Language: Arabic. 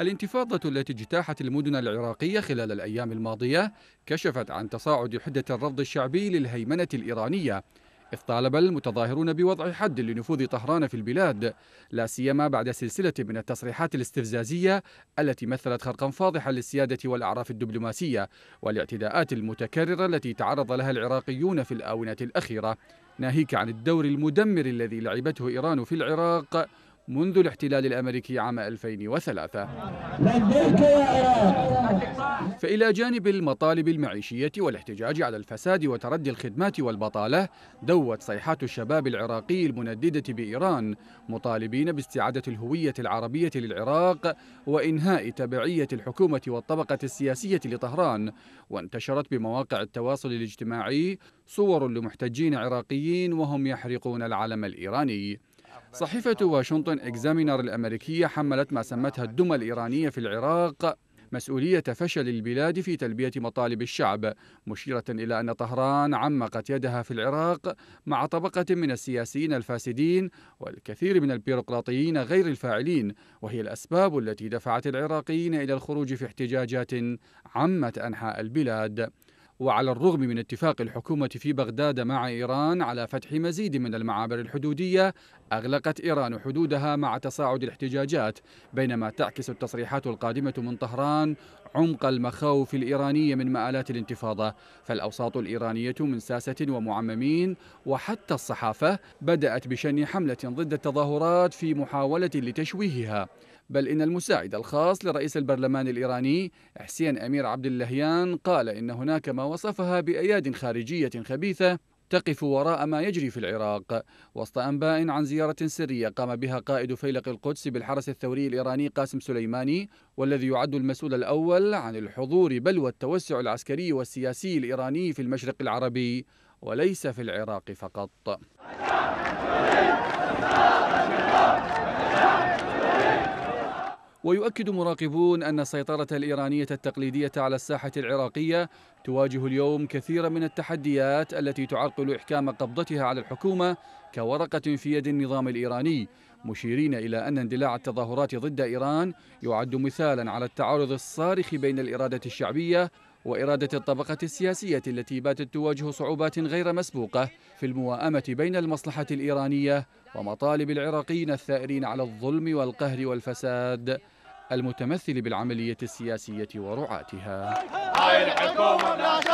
الانتفاضة التي اجتاحت المدن العراقية خلال الأيام الماضية كشفت عن تصاعد حدة الرفض الشعبي للهيمنة الإيرانية إذ طالب المتظاهرون بوضع حد لنفوذ طهران في البلاد لا سيما بعد سلسلة من التصريحات الاستفزازية التي مثلت خرقا فاضحا للسيادة والأعراف الدبلوماسية والاعتداءات المتكررة التي تعرض لها العراقيون في الآونة الأخيرة ناهيك عن الدور المدمر الذي لعبته إيران في العراق منذ الاحتلال الأمريكي عام 2003 فإلى جانب المطالب المعيشية والاحتجاج على الفساد وتردي الخدمات والبطالة دوت صيحات الشباب العراقي المنددة بإيران مطالبين باستعادة الهوية العربية للعراق وإنهاء تبعية الحكومة والطبقة السياسية لطهران وانتشرت بمواقع التواصل الاجتماعي صور لمحتجين عراقيين وهم يحرقون العلم الإيراني صحيفة واشنطن إكزامينر الأمريكية حملت ما سمتها الدمى الإيرانية في العراق مسؤولية فشل البلاد في تلبية مطالب الشعب مشيرة إلى أن طهران عمقت يدها في العراق مع طبقة من السياسيين الفاسدين والكثير من البيروقراطيين غير الفاعلين وهي الأسباب التي دفعت العراقيين إلى الخروج في احتجاجات عمت أنحاء البلاد وعلى الرغم من اتفاق الحكومة في بغداد مع إيران على فتح مزيد من المعابر الحدودية أغلقت إيران حدودها مع تصاعد الاحتجاجات بينما تعكس التصريحات القادمة من طهران عمق المخاوف الإيرانية من مآلات الانتفاضة فالأوساط الإيرانية من ساسة ومعممين وحتى الصحافة بدأت بشن حملة ضد التظاهرات في محاولة لتشويهها بل إن المساعد الخاص لرئيس البرلمان الإيراني حسين أمير عبد اللهيان قال إن هناك ما وصفها بأياد خارجية خبيثة تقف وراء ما يجري في العراق وسط أنباء عن زيارة سرية قام بها قائد فيلق القدس بالحرس الثوري الإيراني قاسم سليماني والذي يعد المسؤول الأول عن الحضور بل والتوسع العسكري والسياسي الإيراني في المشرق العربي وليس في العراق فقط ويؤكد مراقبون أن السيطرة الإيرانية التقليدية على الساحة العراقية تواجه اليوم كثيرا من التحديات التي تعرقل إحكام قبضتها على الحكومة كورقة في يد النظام الإيراني مشيرين إلى أن اندلاع التظاهرات ضد إيران يعد مثالا على التعارض الصارخ بين الإرادة الشعبية وإرادة الطبقة السياسية التي باتت تواجه صعوبات غير مسبوقة في المواءمة بين المصلحة الإيرانية ومطالب العراقيين الثائرين على الظلم والقهر والفساد المتمثل بالعملية السياسية ورعاتها الحكومة